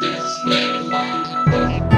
This may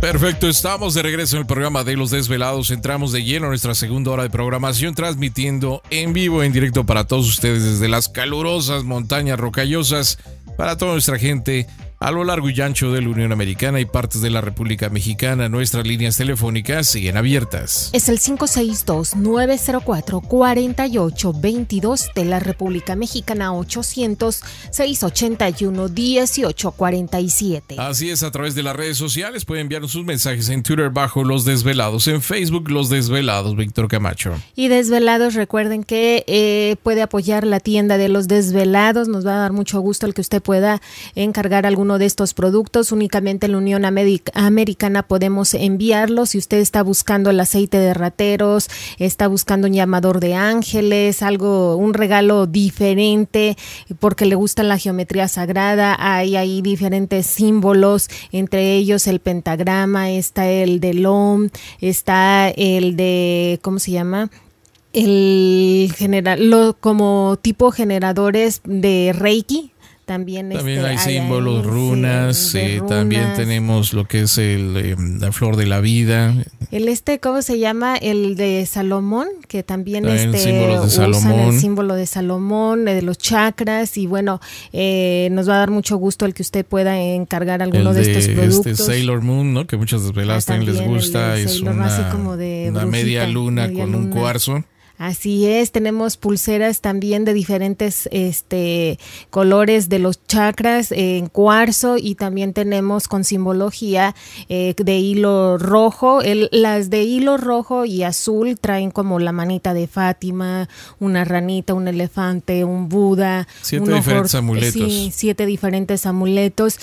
Perfecto, estamos de regreso en el programa de Los Desvelados. Entramos de lleno a nuestra segunda hora de programación, transmitiendo en vivo, en directo para todos ustedes desde las calurosas montañas rocallosas, para toda nuestra gente a lo largo y ancho de la Unión Americana y partes de la República Mexicana, nuestras líneas telefónicas siguen abiertas. Es el 562-904-4822 de la República Mexicana 800-681-1847. Así es, a través de las redes sociales puede enviarnos sus mensajes en Twitter bajo Los Desvelados, en Facebook Los Desvelados, Víctor Camacho. Y Desvelados, recuerden que eh, puede apoyar la tienda de Los Desvelados, nos va a dar mucho gusto el que usted pueda encargar algún uno de estos productos. Únicamente en la Unión Americana podemos enviarlos. Si usted está buscando el aceite de rateros, está buscando un llamador de ángeles, algo, un regalo diferente, eh, porque le gusta la geometría sagrada, hay ahí diferentes símbolos, entre ellos el pentagrama, está el de LOM, está el de, ¿cómo se llama? el general, como tipo generadores de Reiki, también, este, hay, símbolos, runas, también tenemos lo que es el, em, la flor de la vida. El este, ¿cómo se llama? El de Salomón, que también, también este, de el símbolo de Salomón, eh, de los chakras, y bueno, eh, nos va a dar mucho gusto el que usted pueda encargar alguno de, estos este productos. Este Sailor Moon, ¿no? Que muchas desveladas ah, también les gusta, es una, media luna con un cuarzo. Así es, tenemos pulseras también de diferentes este, colores de los chakras eh, en cuarzo y también tenemos con simbología eh, de hilo rojo. las de hilo rojo y azul traen como la manita de Fátima, una ranita, un elefante, un Buda. Siete diferentes amuletos. Sí, siete diferentes amuletos.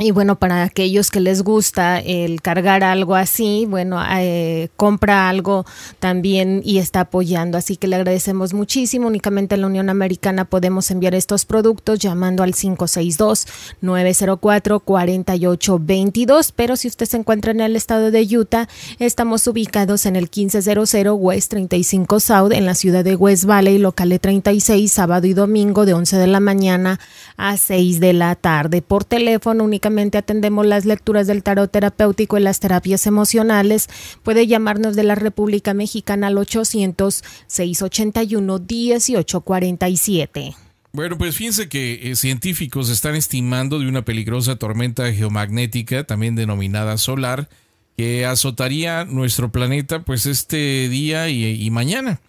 Y bueno, para aquellos que les gusta el cargar algo así, bueno, eh, compra algo también y está apoyando. Así que le agradecemos muchísimo. Únicamente en la Unión Americana podemos enviar estos productos llamando al 562-904-4822. Pero si usted se encuentra en el estado de Utah, estamos ubicados en el 1500 West 35 South en la ciudad de West Valley, local de 36, sábado y domingo de 11 de la mañana a 6 de la tarde. Por teléfono únicamente atendemos las lecturas del tarot terapéutico y las terapias emocionales, puede llamarnos de la República Mexicana al 800-681-1847. Bueno, pues fíjense que eh, científicos están estimando de una peligrosa tormenta geomagnética, también denominada solar, que azotaría nuestro planeta pues este día y, mañana.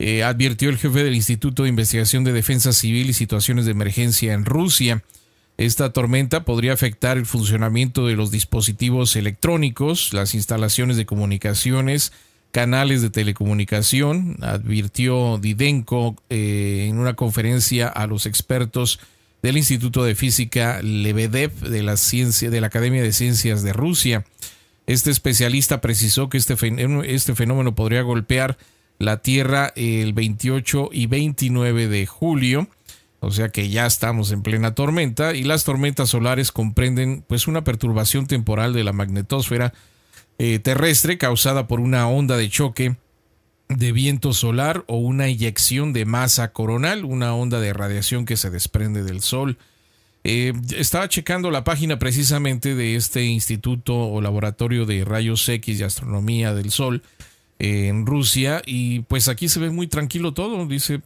Eh, advirtió el jefe del Instituto de Investigación de Defensa Civil y Situaciones de Emergencia en Rusia. Esta tormenta podría afectar el funcionamiento de los dispositivos electrónicos, las instalaciones de comunicaciones, canales de telecomunicación, advirtió Didenko eh, en una conferencia a los expertos del Instituto de Física Lebedev de la, Ciencia, de la Academia de Ciencias de Rusia. Este especialista precisó que este este fenómeno podría golpear la Tierra el 28 y 29 de julio o sea que ya estamos en plena tormenta y las tormentas solares comprenden pues una perturbación temporal de la magnetosfera eh, terrestre causada por una onda de choque de viento solar o una eyección de masa coronal, una onda de radiación que se desprende del Sol. Eh, estaba checando la página precisamente de este instituto o laboratorio de rayos X de astronomía del Sol eh, en Rusia y pues aquí se ve muy tranquilo todo, dice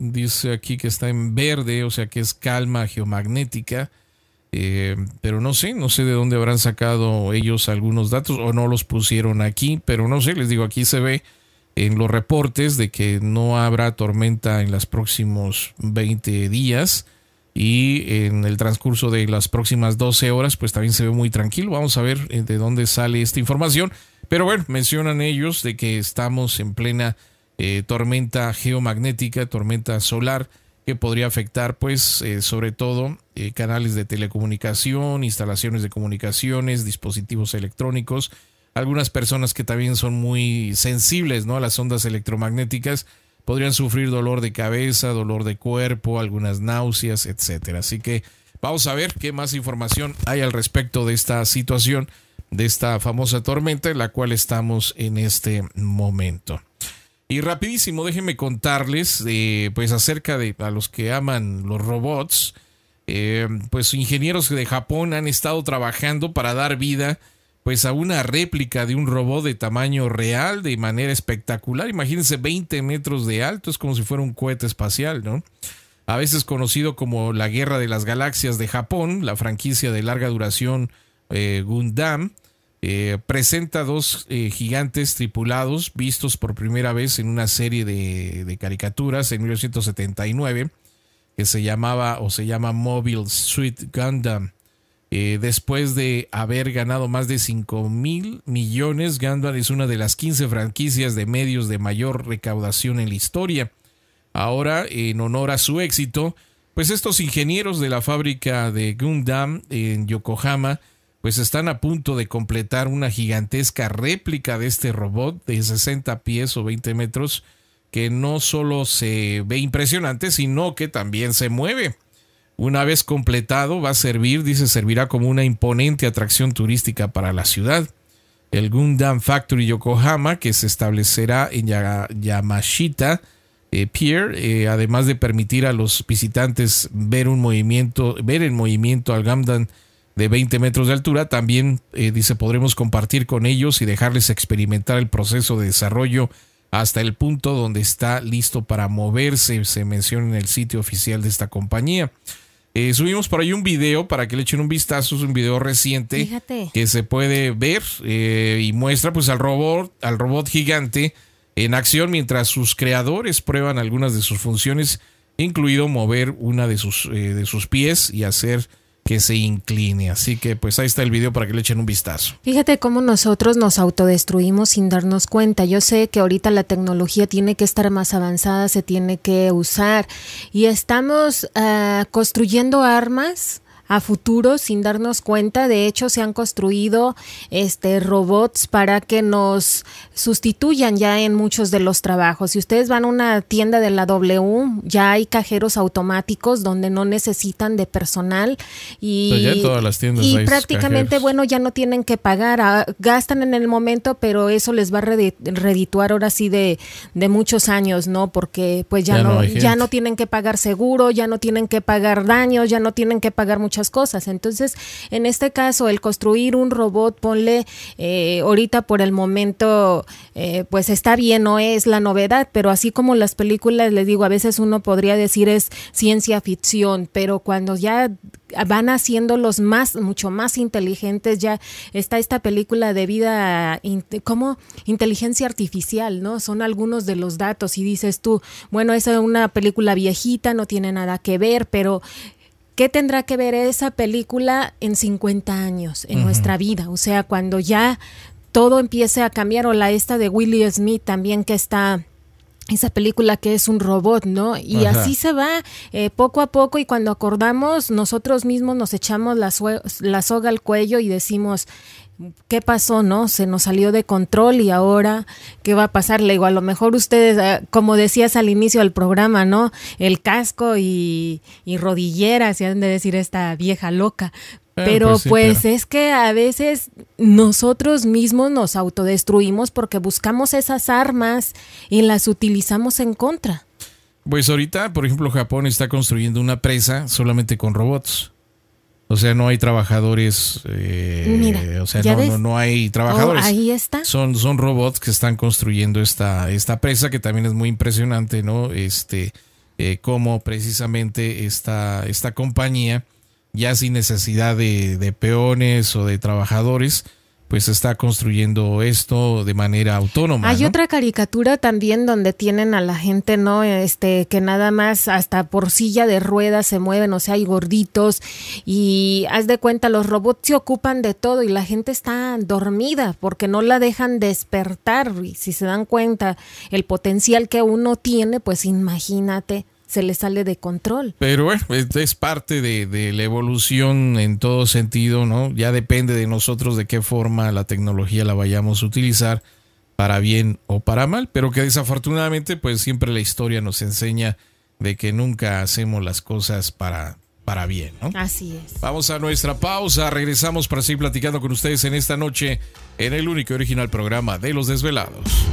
dice aquí que está en verde, o sea que es calma geomagnética. Eh, pero no sé, no sé de dónde habrán sacado ellos algunos datos o no los pusieron aquí, pero no sé, les digo, aquí se ve en los reportes de que no habrá tormenta en los próximos 20 días y en el transcurso de las próximas 12 horas pues también se ve muy tranquilo. Vamos a ver eh, de dónde sale esta información. Pero bueno, mencionan ellos de que estamos en plena eh, tormenta geomagnética, tormenta solar, que podría afectar, pues, eh, sobre todo eh, canales de telecomunicación, instalaciones de comunicaciones, dispositivos electrónicos. Algunas personas que también son muy sensibles ¿no? a las ondas electromagnéticas podrían sufrir dolor de cabeza, dolor de cuerpo, algunas náuseas, etcétera. Así que vamos a ver qué más información hay al respecto de esta situación, de esta famosa tormenta en la cual estamos en este momento. Y rapidísimo, déjenme contarles, eh, pues acerca de a los que aman los robots, eh, pues ingenieros de Japón han estado trabajando para dar vida pues a una réplica de un robot de tamaño real de manera espectacular. Imagínense 20 metros de alto, es como si fuera un cohete espacial, ¿no? A veces conocido como la Guerra de las Galaxias de Japón, la franquicia de larga duración eh, Gundam, eh, presenta dos eh, gigantes tripulados vistos por primera vez en una serie de, caricaturas en 1979 que se llamaba o se llama Mobile Suit Gundam. Eh, después de haber ganado más de 5 mil millones, Gundam es una de las 15 franquicias de medios de mayor recaudación en la historia. Ahora, en honor a su éxito, pues estos ingenieros de la fábrica de Gundam en Yokohama pues están a punto de completar una gigantesca réplica de este robot de 60 pies o 20 metros que no solo se ve impresionante, sino que también se mueve. Una vez completado va a servir, dice, servirá como una imponente atracción turística para la ciudad. El Gundam Factory Yokohama, que se establecerá en Yamashita eh, Pier, eh, además de permitir a los visitantes ver un movimiento, ver en movimiento al Gundam de 20 metros de altura. También eh, dice, podremos compartir con ellos y dejarles experimentar el proceso de desarrollo hasta el punto donde está listo para moverse, se menciona en el sitio oficial de esta compañía. Eh, subimos por ahí un video para que le echen un vistazo, es un video reciente que se puede ver eh, y muestra pues al robot, al robot gigante en acción mientras sus creadores prueban algunas de sus funciones, incluido mover una de sus, de sus pies y hacer que se incline. Así que pues ahí está el video para que le echen un vistazo. Fíjate cómo nosotros nos autodestruimos sin darnos cuenta. Yo sé que ahorita la tecnología tiene que estar más avanzada, se tiene que usar y estamos ah, construyendo armas a futuro sin darnos cuenta. De hecho, se han construido este, robots para que nos sustituyan ya en muchos de los trabajos. Si ustedes van a una tienda de la W, ya hay cajeros automáticos donde no necesitan de personal y, y prácticamente, bueno, ya no tienen que pagar, ah, gastan en el momento, pero eso les va a redituar ahora sí de, de muchos años, ¿no? Porque pues ya, no, ya no tienen que pagar seguro, ya no tienen que pagar daños, ya no tienen que pagar muchas cosas. Entonces, en este caso, el construir un robot, ponle eh, ahorita por el momento, eh, pues está bien, no es la novedad, pero así como las películas, les digo, a veces uno podría decir es ciencia ficción, pero cuando ya van haciendo los más, mucho más inteligentes, ya está esta película de vida como inteligencia artificial, ¿no? Son algunos de los datos y dices tú, bueno, es una película viejita, no tiene nada que ver, pero ¿Qué tendrá que ver esa película en 50 años, en nuestra vida? O sea, cuando ya todo empiece a cambiar, o la esta de Willie Smith también que está esa película que es un robot, ¿no? Y así se va eh, poco a poco y cuando acordamos, nosotros mismos nos echamos la soga al cuello y decimos, ¿qué pasó, no? Se nos salió de control y ahora, ¿qué va a pasar? Le digo, a lo mejor ustedes, ah, como decías al inicio del programa, ¿no? El casco y, y rodillera, se han de decir esta vieja loca. Ah, pero pues, pues es que a veces nosotros mismos nos autodestruimos porque buscamos esas armas y las utilizamos en contra. Pues ahorita, por ejemplo, Japón está construyendo una presa solamente con robots. O sea, no hay trabajadores. Eh, o sea, no, no, hay oh, trabajadores. ahí está. Son, son robots que están construyendo esta, esta presa, que también es muy impresionante, ¿no? Este, eh, cómo precisamente esta, esta compañía, ya sin necesidad de, de peones o de trabajadores, pues está construyendo esto de manera autónoma. Hay otra caricatura también donde tienen a la gente, ¿no? Este, que nada más hasta por silla de ruedas se mueven, o sea, hay gorditos y haz de cuenta, los robots se ocupan de todo y la gente está dormida porque no la dejan despertar. Y si se dan cuenta el potencial que uno tiene, pues imagínate se le sale de control. Pero bueno, es parte de, la evolución en todo sentido, ¿no? Ya depende de nosotros de qué forma la tecnología la vayamos a utilizar, para bien o para mal, pero que desafortunadamente pues siempre la historia nos enseña de que nunca hacemos las cosas para, para bien, ¿no? Así es. Vamos a nuestra pausa, regresamos para seguir platicando con ustedes en esta noche en el único y original programa de Los Desvelados.